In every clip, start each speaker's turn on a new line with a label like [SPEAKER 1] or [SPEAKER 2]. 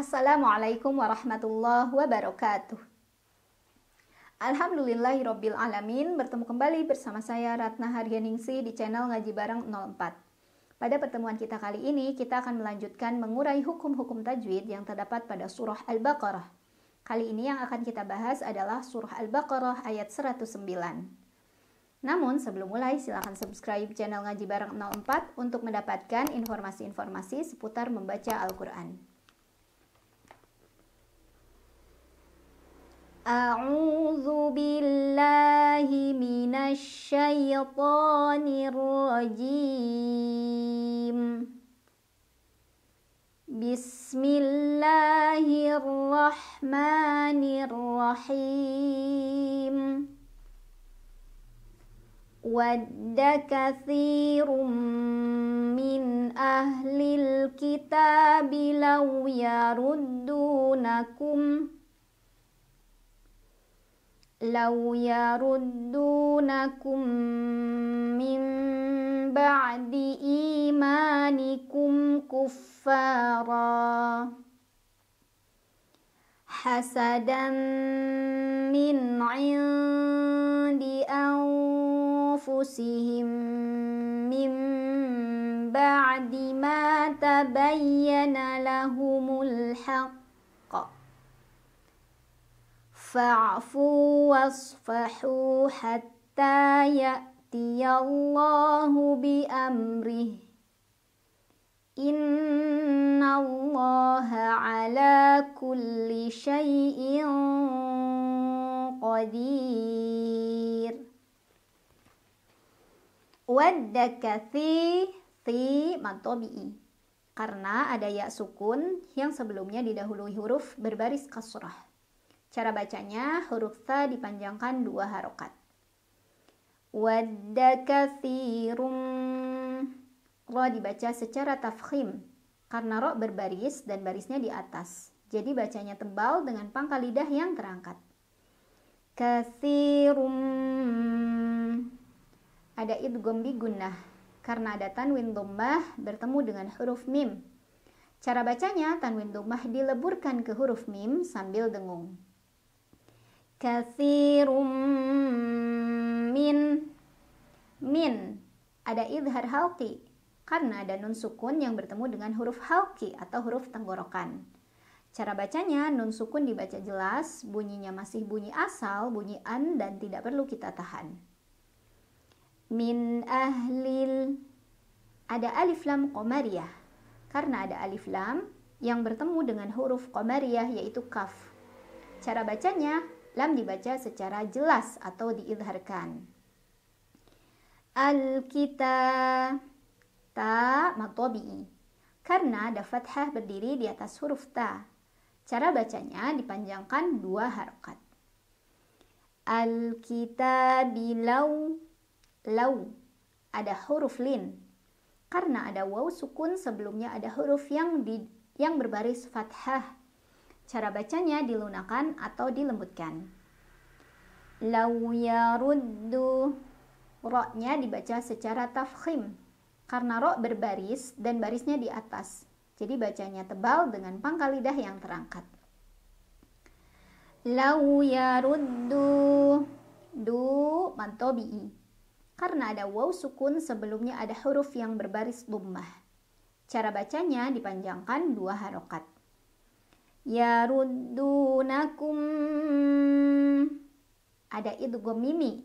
[SPEAKER 1] Assalamualaikum warahmatullahi wabarakatuh. Alhamdulillahirabbil alamin, bertemu kembali bersama saya Ratna Haryaningsi di channel Ngaji Bareng 04. Pada pertemuan kita kali ini, kita akan melanjutkan mengurai hukum-hukum tajwid yang terdapat pada surah Al-Baqarah. Kali ini yang akan kita bahas adalah surah Al-Baqarah ayat 109. Namun sebelum mulai silakan subscribe channel Ngaji Bareng 04 untuk mendapatkan informasi-informasi seputar membaca Al-Quran. أعوذ بالله من الشيطان الرجيم بسم الله الرحمن الرحيم ود كثير من أهل الكتاب لو يردونكم لو يردونكم من بعد إيمانكم كفارا حسدا من عند أنفسهم من بعد ما تبين لهم الحق فاعفوا واصفحوا حتى يأتي الله بأمره إن الله على كل شيء قدير ود كثير fi mantobi'i karena ada ya sukun yang sebelumnya didahului huruf berbaris kasrah. Cara bacanya, huruf sa dipanjangkan dua harokat. Wadda kathirun. Ro dibaca secara tafkhim, karena ro berbaris dan barisnya di atas. Jadi bacanya tebal dengan pangkal lidah yang terangkat. Kathirum. Ada idgom gunnah, karena ada tanwin dhammah bertemu dengan huruf mim. Cara bacanya, tanwin dhammah dileburkan ke huruf mim sambil dengung kathirum min min ada idhar halki karena ada nun sukun yang bertemu dengan huruf halki atau huruf tenggorokan. Cara bacanya, nun sukun dibaca jelas, bunyinya masih bunyi asal, bunyi an, dan tidak perlu kita tahan. Min ahlil ada alif lam komariyah. Karena ada alif lam yang bertemu dengan huruf komariyah yaitu kaf. Cara bacanya, lam dibaca secara jelas atau diidharkan. Al-kita ta matobi karena ada fathah berdiri di atas huruf ta. Cara bacanya dipanjangkan dua harokat. al bilau lau ada huruf lin karena ada waw sukun sebelumnya ada huruf yang di, yang berbaris fathah Cara bacanya dilunakan atau dilembutkan. Lau yaruddu Roknya dibaca secara tafkhim karena rok berbaris dan barisnya di atas. Jadi bacanya tebal dengan pangkal lidah yang terangkat. Lau yaruddu du mantobi'i karena ada waw sukun sebelumnya ada huruf yang berbaris dummah. Cara bacanya dipanjangkan dua harokat rudunakum ada idgham mimi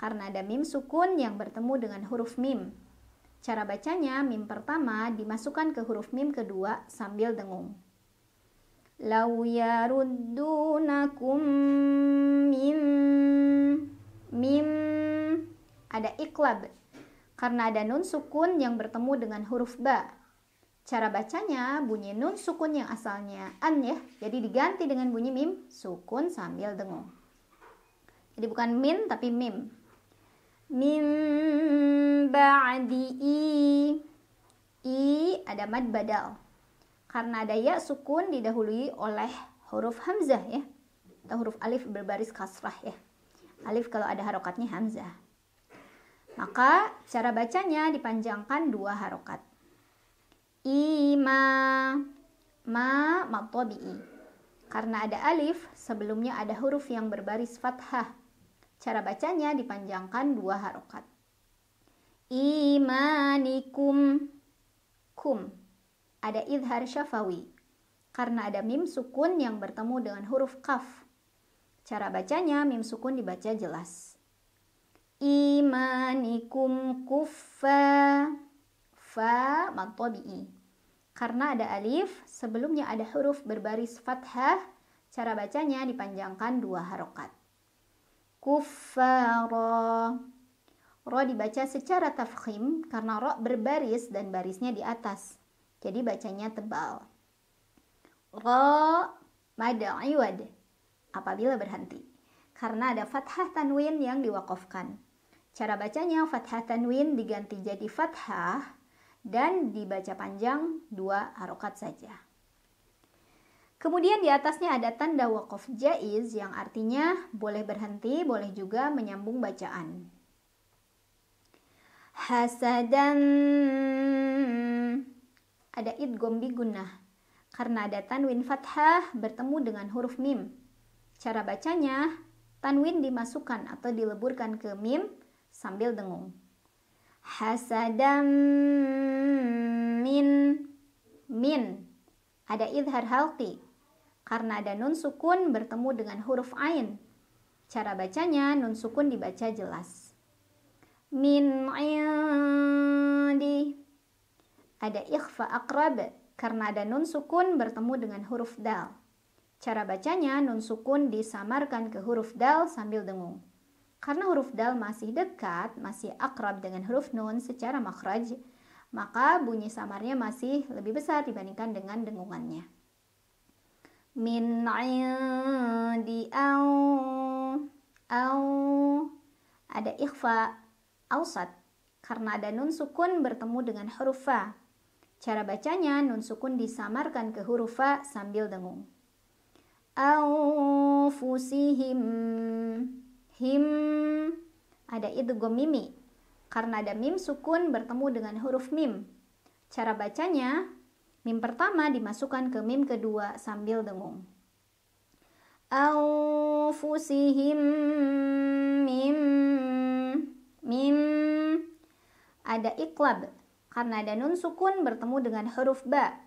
[SPEAKER 1] karena ada mim sukun yang bertemu dengan huruf mim. Cara bacanya mim pertama dimasukkan ke huruf mim kedua sambil dengung. Lau rudunakum mim mim ada iklab karena ada nun sukun yang bertemu dengan huruf ba. Cara bacanya bunyi nun sukun yang asalnya an ya, jadi diganti dengan bunyi mim sukun sambil dengung. Jadi bukan min tapi mim. Mim ba'di i. I ada mad badal. Karena ada ya sukun didahului oleh huruf hamzah ya. Atau huruf alif berbaris kasrah ya. Alif kalau ada harokatnya hamzah. Maka cara bacanya dipanjangkan dua harokat ima ma matobi'i karena ada alif sebelumnya ada huruf yang berbaris fathah cara bacanya dipanjangkan dua harokat imanikum kum ada idhar syafawi karena ada mim sukun yang bertemu dengan huruf kaf cara bacanya mim sukun dibaca jelas imanikum kuffa fa mantobi'i Karena ada alif, sebelumnya ada huruf berbaris fathah, cara bacanya dipanjangkan dua harokat. Kuffara. Ro dibaca secara tafkhim karena ro berbaris dan barisnya di atas. Jadi bacanya tebal. Ro mad'iwad. apabila berhenti. Karena ada fathah tanwin yang diwakofkan. Cara bacanya fathah tanwin diganti jadi fathah dan dibaca panjang dua harokat saja. Kemudian di atasnya ada tanda wakof jaiz yang artinya boleh berhenti, boleh juga menyambung bacaan. Hasadan ada id gombi gunah karena ada tanwin fathah bertemu dengan huruf mim. Cara bacanya, tanwin dimasukkan atau dileburkan ke mim sambil dengung hasadam min min ada idhar halti karena ada nun sukun bertemu dengan huruf ain cara bacanya nun sukun dibaca jelas min indi ada ikhfa akrab karena ada nun sukun bertemu dengan huruf dal cara bacanya nun sukun disamarkan ke huruf dal sambil dengung karena huruf dal masih dekat, masih akrab dengan huruf nun secara makhraj, maka bunyi samarnya masih lebih besar dibandingkan dengan dengungannya. Min di au au ada ikhfa ausat karena ada nun sukun bertemu dengan huruf fa. Cara bacanya nun sukun disamarkan ke huruf fa sambil dengung. au fusihim him ada itu gomimi karena ada mim sukun bertemu dengan huruf mim. Cara bacanya, mim pertama dimasukkan ke mim kedua sambil dengung. Aufusihim mim mim ada iklab karena ada nun sukun bertemu dengan huruf ba.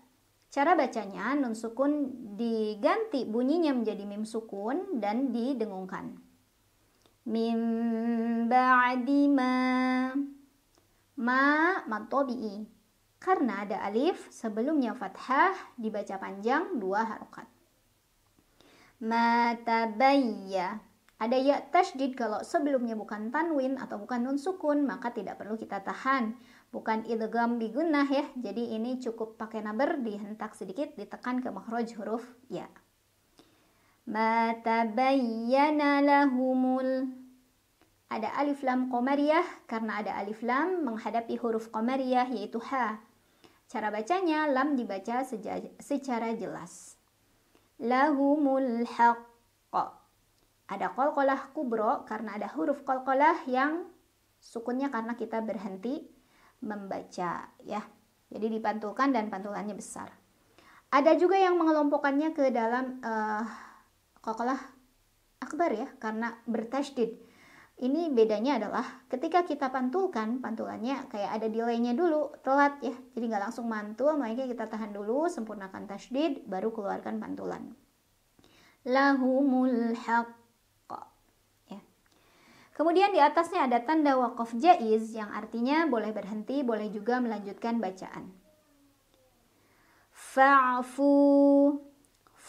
[SPEAKER 1] Cara bacanya, nun sukun diganti bunyinya menjadi mim sukun dan didengungkan min ba'di ma ma matobi'i karena ada alif sebelumnya fathah dibaca panjang dua harokat Matabaya ada ya tasdid kalau sebelumnya bukan tanwin atau bukan nun sukun maka tidak perlu kita tahan bukan idgham bigunah ya jadi ini cukup pakai naber dihentak sedikit ditekan ke makhraj huruf ya ma tabayyana lahumul ada alif lam komariah karena ada alif lam menghadapi huruf komariah yaitu ha. Cara bacanya lam dibaca secara jelas. Lahumul haqq. Ada kolkolah kubro karena ada huruf kolkolah yang sukunnya karena kita berhenti membaca ya. Jadi dipantulkan dan pantulannya besar. Ada juga yang mengelompokkannya ke dalam uh, kokolah akbar ya karena bertasdid ini bedanya adalah ketika kita pantulkan pantulannya kayak ada delaynya dulu telat ya jadi nggak langsung mantul makanya kita tahan dulu sempurnakan tasdid baru keluarkan pantulan lahumul haqq ya. kemudian di atasnya ada tanda wakaf jaiz yang artinya boleh berhenti boleh juga melanjutkan bacaan fa'fu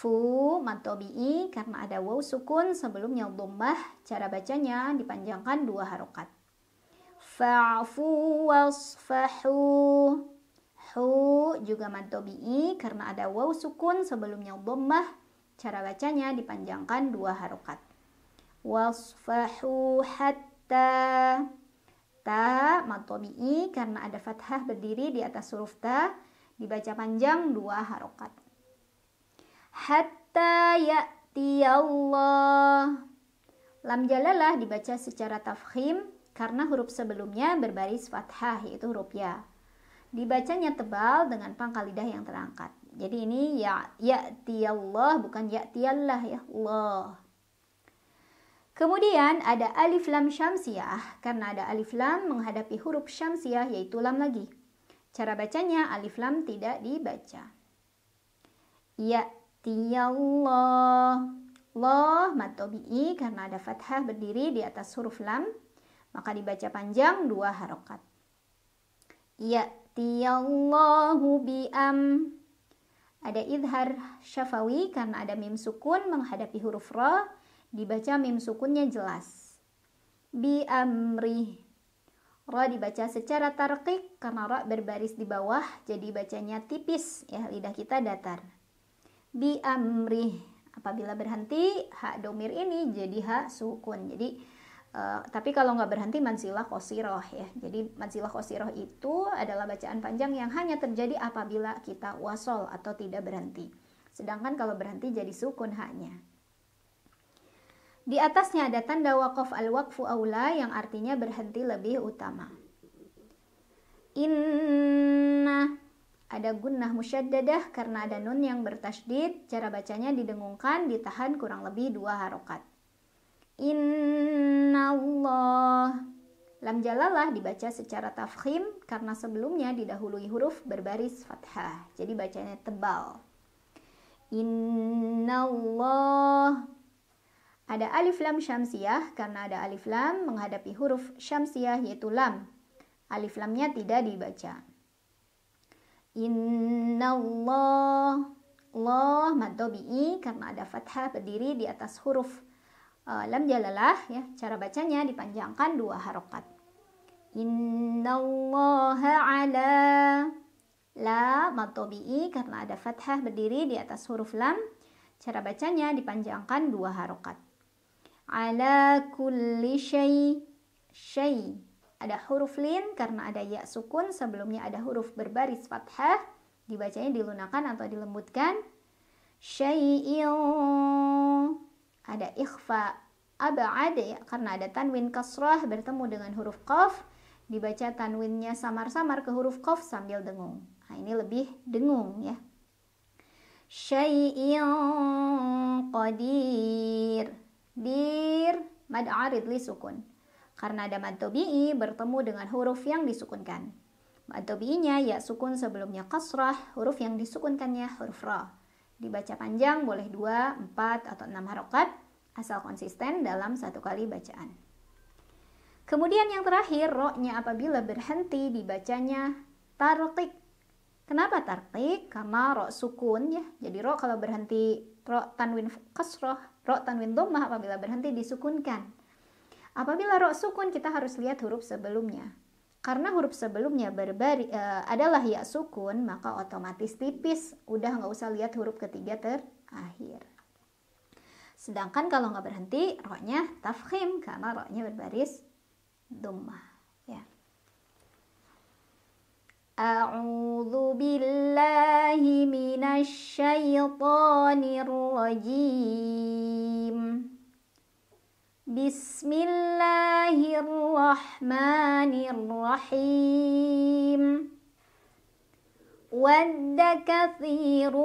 [SPEAKER 1] fu matobi'i karena ada waw sukun sebelumnya dhommah cara bacanya dipanjangkan dua harokat fa'fu wasfahu hu juga matobi'i karena ada waw sukun sebelumnya dhommah cara bacanya dipanjangkan dua harokat wasfahu hatta ta matobi'i karena ada fathah berdiri di atas huruf ta dibaca panjang dua harokat hatta Allah Lam jalalah dibaca secara tafkhim karena huruf sebelumnya berbaris fathah yaitu huruf ya. Dibacanya tebal dengan pangkal lidah yang terangkat. Jadi ini ya Allah bukan Allah ya Allah. Kemudian ada alif lam syamsiah karena ada alif lam menghadapi huruf syamsiah yaitu lam lagi. Cara bacanya alif lam tidak dibaca. Ya Allah Allah matobi i karena ada fathah berdiri di atas huruf lam maka dibaca panjang dua harokat ya'tiyallahu bi'am ada idhar syafawi karena ada mim sukun menghadapi huruf ra dibaca mim sukunnya jelas bi'amri ra dibaca secara tarqiq karena ra berbaris di bawah jadi bacanya tipis ya lidah kita datar bi amrih apabila berhenti hak domir ini jadi hak sukun jadi uh, tapi kalau nggak berhenti mansilah kosiroh ya jadi mansilah kosiroh itu adalah bacaan panjang yang hanya terjadi apabila kita wasol atau tidak berhenti sedangkan kalau berhenti jadi sukun haknya di atasnya ada tanda wakof al-wakfu aula yang artinya berhenti lebih utama. In ada gunnah musyaddadah karena ada nun yang bertasydid, cara bacanya didengungkan, ditahan kurang lebih dua harokat. Inna Allah Lam jalalah dibaca secara tafkhim karena sebelumnya didahului huruf berbaris fathah. Jadi bacanya tebal. Inna Allah ada alif lam syamsiah karena ada alif lam menghadapi huruf syamsiah yaitu lam. Alif lamnya tidak dibaca. Innallah Allah mad i karena ada fathah berdiri di atas huruf uh, lam jalalah ya. Cara bacanya dipanjangkan dua harokat. Innallaha ala la mad karena ada fathah berdiri di atas huruf lam. Cara bacanya dipanjangkan dua harokat. Ala kulli syai syai ada huruf lin karena ada ya sukun, sebelumnya ada huruf berbaris fathah, dibacanya dilunakan atau dilembutkan. Syai'il ada ikhfa ab'ad ya karena ada tanwin kasrah bertemu dengan huruf qaf dibaca tanwinnya samar-samar ke huruf qaf sambil dengung. Nah, ini lebih dengung ya. Syai'il qadir. Dir mad arid li sukun karena ada mad tabi'i bertemu dengan huruf yang disukunkan. Mad tabi'inya ya sukun sebelumnya kasrah, huruf yang disukunkannya huruf ra. Dibaca panjang boleh dua, empat atau enam harokat, asal konsisten dalam satu kali bacaan. Kemudian yang terakhir, roknya apabila berhenti dibacanya tartik. Kenapa tartik? Karena rok sukun ya. Jadi rok kalau berhenti rok tanwin kasroh, rok tanwin domah apabila berhenti disukunkan. Apabila rok sukun kita harus lihat huruf sebelumnya. Karena huruf sebelumnya berbari, e, adalah ya sukun, maka otomatis tipis. Udah nggak usah lihat huruf ketiga terakhir. Sedangkan kalau nggak berhenti, roknya tafkhim karena roknya berbaris dhammah. Ya. A'udzu billahi minasy syaithanir rajim. بسم الله الرحمن الرحيم ود كثير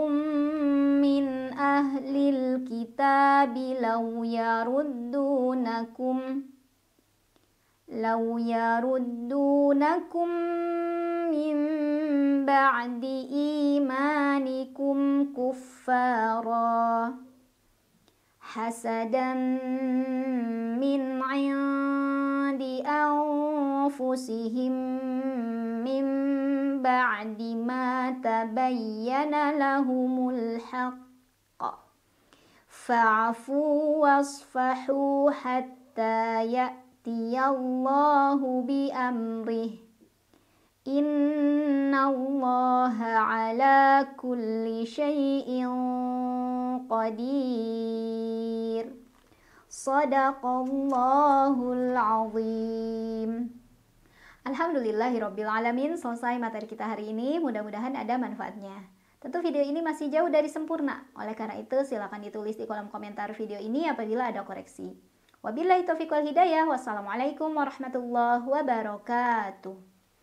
[SPEAKER 1] من أهل الكتاب لو يردونكم لو يردونكم من بعد إيمانكم كفاراً حسدا من عند أنفسهم من بعد ما تبين لهم الحق فاعفوا واصفحوا حتى يأتي الله بأمره Allah ala kulli shay'in qadir Sadaqallahul azim Alhamdulillahirrabbilalamin Selesai materi kita hari ini Mudah-mudahan ada manfaatnya Tentu video ini masih jauh dari sempurna Oleh karena itu silakan ditulis di kolom komentar video ini apabila ada koreksi Wabillahi taufiq wal hidayah Wassalamualaikum warahmatullahi wabarakatuh